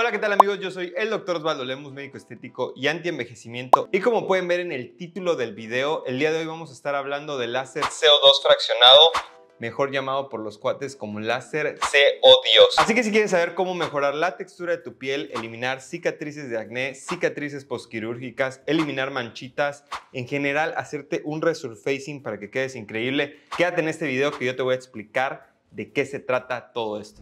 Hola, ¿qué tal amigos? Yo soy el doctor Osvaldo Lemus, médico estético y antienvejecimiento. Y como pueden ver en el título del video, el día de hoy vamos a estar hablando del láser CO2 fraccionado mejor llamado por los cuates como láser CO 2 Así que si quieres saber cómo mejorar la textura de tu piel, eliminar cicatrices de acné, cicatrices posquirúrgicas, eliminar manchitas, en general hacerte un resurfacing para que quedes increíble, quédate en este video que yo te voy a explicar de qué se trata todo esto.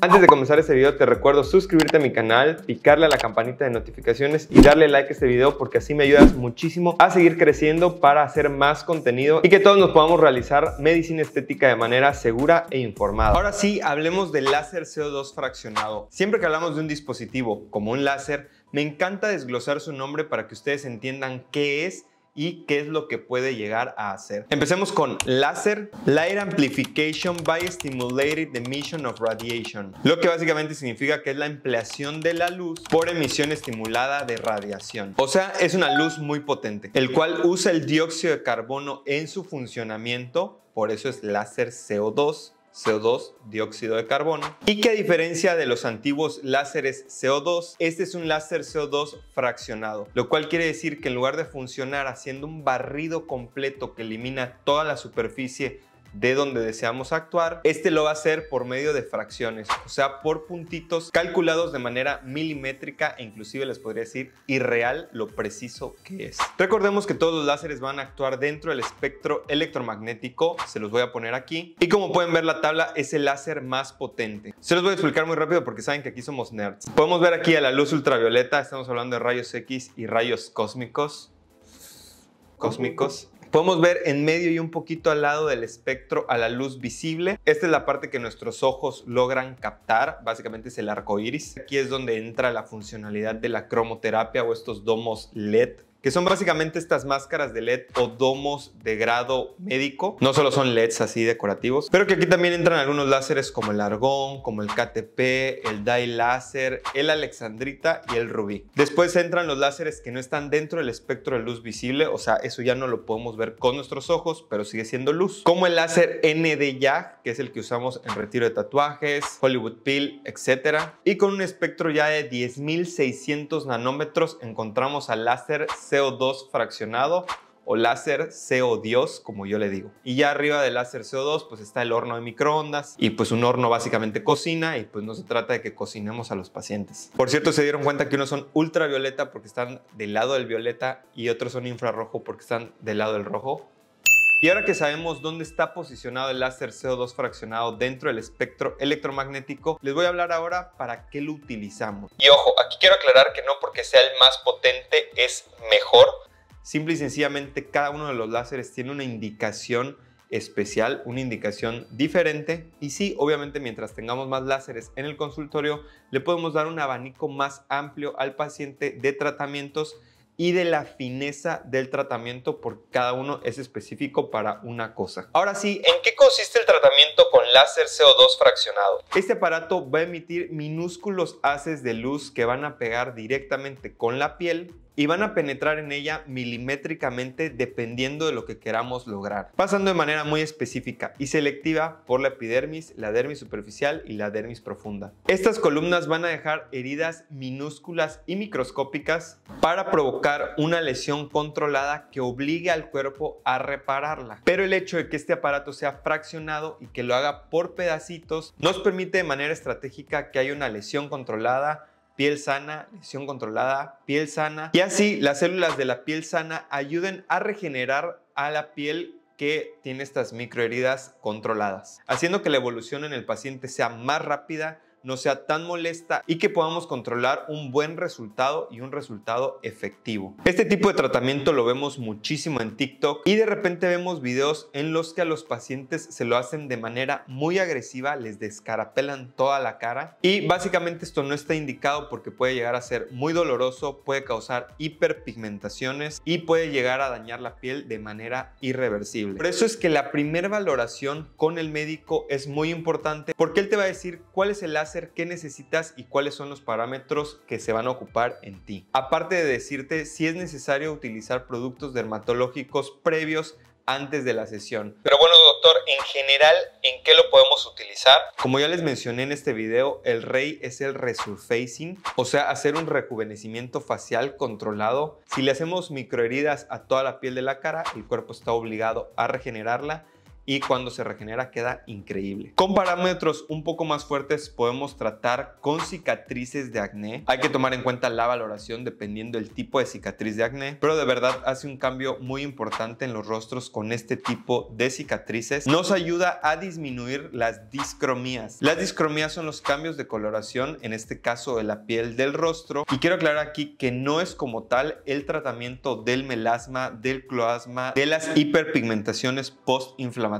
Antes de comenzar este video te recuerdo suscribirte a mi canal, picarle a la campanita de notificaciones y darle like a este video porque así me ayudas muchísimo a seguir creciendo para hacer más contenido y que todos nos podamos realizar medicina estética de manera segura e informada. Ahora sí, hablemos del láser CO2 fraccionado. Siempre que hablamos de un dispositivo como un láser, me encanta desglosar su nombre para que ustedes entiendan qué es y qué es lo que puede llegar a hacer. Empecemos con láser, light amplification by stimulated emission of radiation, lo que básicamente significa que es la ampliación de la luz por emisión estimulada de radiación. O sea, es una luz muy potente, el cual usa el dióxido de carbono en su funcionamiento, por eso es láser CO2 CO2, dióxido de carbono, y que a diferencia de los antiguos láseres CO2, este es un láser CO2 fraccionado, lo cual quiere decir que en lugar de funcionar haciendo un barrido completo que elimina toda la superficie de donde deseamos actuar. Este lo va a hacer por medio de fracciones, o sea, por puntitos calculados de manera milimétrica e inclusive les podría decir irreal lo preciso que es. Recordemos que todos los láseres van a actuar dentro del espectro electromagnético, se los voy a poner aquí. Y como pueden ver la tabla es el láser más potente. Se los voy a explicar muy rápido porque saben que aquí somos nerds. Podemos ver aquí a la luz ultravioleta, estamos hablando de rayos X y rayos cósmicos. Cósmicos. Podemos ver en medio y un poquito al lado del espectro a la luz visible. Esta es la parte que nuestros ojos logran captar, básicamente es el arco iris. Aquí es donde entra la funcionalidad de la cromoterapia o estos domos LED que son básicamente estas máscaras de LED o domos de grado médico. No solo son LEDs así decorativos, pero que aquí también entran algunos láseres como el argón, como el KTP, el dye láser, el alexandrita y el rubí. Después entran los láseres que no están dentro del espectro de luz visible, o sea, eso ya no lo podemos ver con nuestros ojos, pero sigue siendo luz. Como el láser ND YAG, que es el que usamos en retiro de tatuajes, Hollywood Peel, etc. Y con un espectro ya de 10.600 nanómetros encontramos al láser CO2 fraccionado o láser CO2, como yo le digo. Y ya arriba del láser CO2, pues está el horno de microondas y pues un horno básicamente cocina y pues no se trata de que cocinemos a los pacientes. Por cierto, se dieron cuenta que unos son ultravioleta porque están del lado del violeta y otros son infrarrojo porque están del lado del rojo. Y ahora que sabemos dónde está posicionado el láser CO2 fraccionado dentro del espectro electromagnético, les voy a hablar ahora para qué lo utilizamos. Y ojo, aquí quiero aclarar que no porque sea el más potente es mejor. Simple y sencillamente cada uno de los láseres tiene una indicación especial, una indicación diferente. Y sí, obviamente mientras tengamos más láseres en el consultorio, le podemos dar un abanico más amplio al paciente de tratamientos y de la fineza del tratamiento porque cada uno es específico para una cosa. Ahora sí, ¿en qué consiste el tratamiento con láser CO2 fraccionado? Este aparato va a emitir minúsculos haces de luz que van a pegar directamente con la piel y van a penetrar en ella milimétricamente dependiendo de lo que queramos lograr, pasando de manera muy específica y selectiva por la epidermis, la dermis superficial y la dermis profunda. Estas columnas van a dejar heridas minúsculas y microscópicas para provocar una lesión controlada que obligue al cuerpo a repararla. Pero el hecho de que este aparato sea fraccionado y que lo haga por pedacitos nos permite de manera estratégica que haya una lesión controlada piel sana, lesión controlada, piel sana. Y así las células de la piel sana ayuden a regenerar a la piel que tiene estas microheridas controladas, haciendo que la evolución en el paciente sea más rápida no sea tan molesta y que podamos controlar un buen resultado y un resultado efectivo. Este tipo de tratamiento lo vemos muchísimo en TikTok y de repente vemos videos en los que a los pacientes se lo hacen de manera muy agresiva, les descarapelan toda la cara y básicamente esto no está indicado porque puede llegar a ser muy doloroso, puede causar hiperpigmentaciones y puede llegar a dañar la piel de manera irreversible. Por eso es que la primera valoración con el médico es muy importante porque él te va a decir cuál es el láser qué necesitas y cuáles son los parámetros que se van a ocupar en ti. Aparte de decirte si es necesario utilizar productos dermatológicos previos antes de la sesión. Pero bueno, doctor, en general, ¿en qué lo podemos utilizar? Como ya les mencioné en este video, el rey es el resurfacing, o sea, hacer un rejuvenecimiento facial controlado. Si le hacemos microheridas a toda la piel de la cara, el cuerpo está obligado a regenerarla y cuando se regenera queda increíble. Con parámetros un poco más fuertes podemos tratar con cicatrices de acné. Hay que tomar en cuenta la valoración dependiendo del tipo de cicatriz de acné, pero de verdad hace un cambio muy importante en los rostros con este tipo de cicatrices. Nos ayuda a disminuir las discromías. Las discromías son los cambios de coloración, en este caso de la piel del rostro. Y quiero aclarar aquí que no es como tal el tratamiento del melasma, del cloasma, de las hiperpigmentaciones postinflamatorias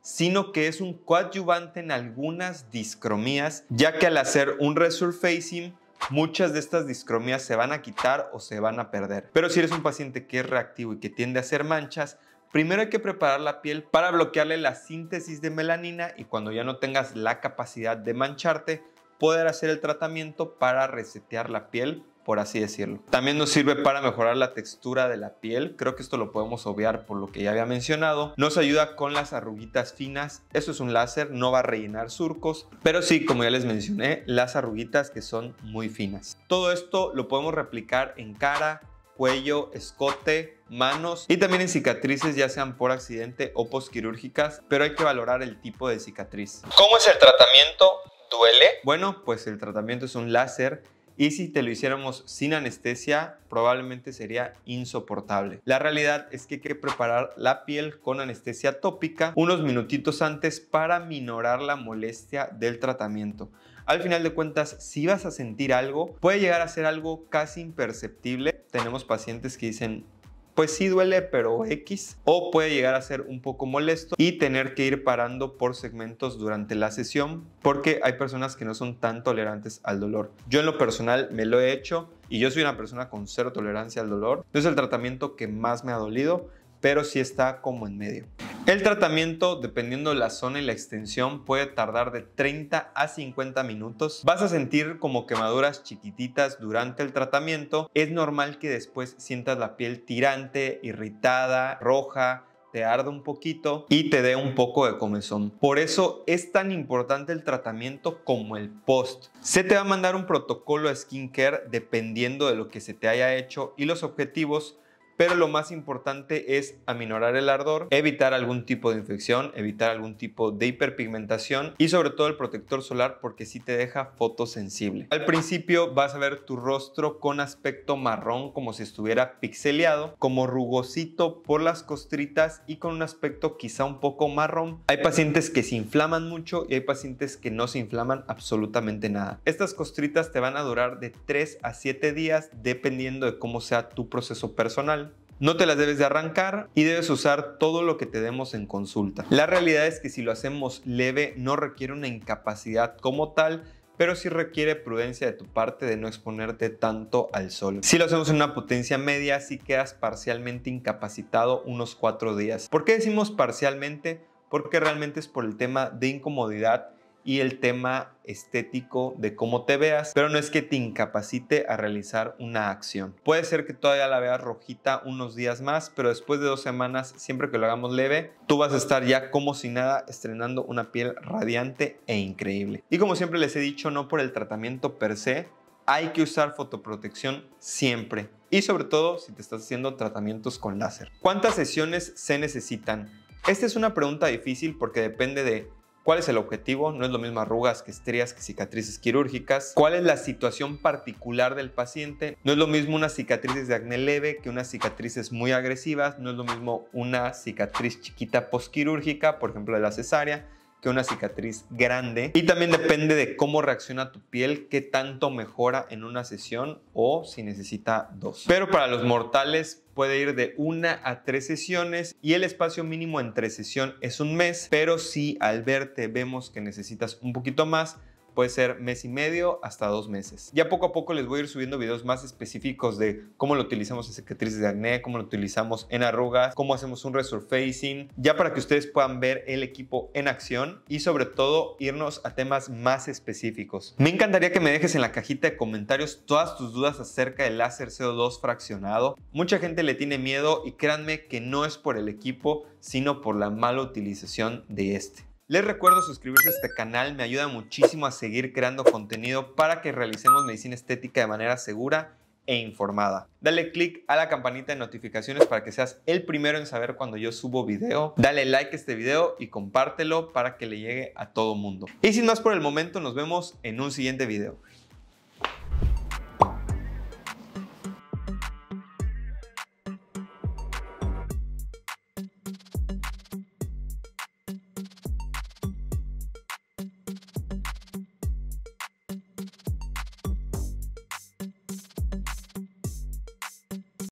sino que es un coadyuvante en algunas discromías, ya que al hacer un resurfacing, muchas de estas discromías se van a quitar o se van a perder. Pero si eres un paciente que es reactivo y que tiende a hacer manchas, Primero hay que preparar la piel para bloquearle la síntesis de melanina y cuando ya no tengas la capacidad de mancharte, poder hacer el tratamiento para resetear la piel por así decirlo. También nos sirve para mejorar la textura de la piel, creo que esto lo podemos obviar por lo que ya había mencionado. Nos ayuda con las arruguitas finas, esto es un láser, no va a rellenar surcos, pero sí, como ya les mencioné, las arruguitas que son muy finas. Todo esto lo podemos replicar en cara, cuello, escote, manos y también en cicatrices ya sean por accidente o posquirúrgicas, pero hay que valorar el tipo de cicatriz. ¿Cómo es el tratamiento? ¿Duele? Bueno, pues el tratamiento es un láser y si te lo hiciéramos sin anestesia probablemente sería insoportable. La realidad es que hay que preparar la piel con anestesia tópica unos minutitos antes para minorar la molestia del tratamiento. Al final de cuentas, si vas a sentir algo, puede llegar a ser algo casi imperceptible. Tenemos pacientes que dicen, pues sí duele, pero X, o puede llegar a ser un poco molesto y tener que ir parando por segmentos durante la sesión, porque hay personas que no son tan tolerantes al dolor. Yo en lo personal me lo he hecho y yo soy una persona con cero tolerancia al dolor. No es el tratamiento que más me ha dolido, pero sí está como en medio. El tratamiento, dependiendo de la zona y la extensión, puede tardar de 30 a 50 minutos. Vas a sentir como quemaduras chiquititas durante el tratamiento. Es normal que después sientas la piel tirante, irritada, roja, te arde un poquito y te dé un poco de comezón. Por eso es tan importante el tratamiento como el post. Se te va a mandar un protocolo de skincare dependiendo de lo que se te haya hecho y los objetivos pero lo más importante es aminorar el ardor, evitar algún tipo de infección, evitar algún tipo de hiperpigmentación y sobre todo el protector solar porque sí te deja fotosensible. Al principio vas a ver tu rostro con aspecto marrón como si estuviera pixeleado, como rugosito por las costritas y con un aspecto quizá un poco marrón. Hay pacientes que se inflaman mucho y hay pacientes que no se inflaman absolutamente nada. Estas costritas te van a durar de 3 a 7 días dependiendo de cómo sea tu proceso personal no te las debes de arrancar y debes usar todo lo que te demos en consulta. La realidad es que si lo hacemos leve no requiere una incapacidad como tal, pero sí requiere prudencia de tu parte de no exponerte tanto al sol. Si lo hacemos en una potencia media, sí quedas parcialmente incapacitado unos cuatro días. ¿Por qué decimos parcialmente? Porque realmente es por el tema de incomodidad y el tema estético de cómo te veas, pero no es que te incapacite a realizar una acción. Puede ser que todavía la veas rojita unos días más, pero después de dos semanas, siempre que lo hagamos leve, tú vas a estar ya como si nada estrenando una piel radiante e increíble. Y como siempre les he dicho, no por el tratamiento per se, hay que usar fotoprotección siempre y sobre todo si te estás haciendo tratamientos con láser. ¿Cuántas sesiones se necesitan? Esta es una pregunta difícil porque depende de ¿Cuál es el objetivo? No es lo mismo arrugas que estrías que cicatrices quirúrgicas. ¿Cuál es la situación particular del paciente? No es lo mismo unas cicatrices de acné leve que unas cicatrices muy agresivas. No es lo mismo una cicatriz chiquita postquirúrgica, por ejemplo de la cesárea que una cicatriz grande. Y también depende de cómo reacciona tu piel, qué tanto mejora en una sesión o si necesita dos. Pero para los mortales puede ir de una a tres sesiones y el espacio mínimo entre sesión es un mes, pero si al verte vemos que necesitas un poquito más, puede ser mes y medio hasta dos meses. Ya poco a poco les voy a ir subiendo videos más específicos de cómo lo utilizamos en cicatrices de acné, cómo lo utilizamos en arrugas, cómo hacemos un resurfacing, ya para que ustedes puedan ver el equipo en acción y sobre todo irnos a temas más específicos. Me encantaría que me dejes en la cajita de comentarios todas tus dudas acerca del láser CO2 fraccionado. Mucha gente le tiene miedo y créanme que no es por el equipo, sino por la mala utilización de este. Les recuerdo suscribirse a este canal, me ayuda muchísimo a seguir creando contenido para que realicemos medicina estética de manera segura e informada. Dale click a la campanita de notificaciones para que seas el primero en saber cuando yo subo video. Dale like a este video y compártelo para que le llegue a todo mundo. Y sin más por el momento, nos vemos en un siguiente video.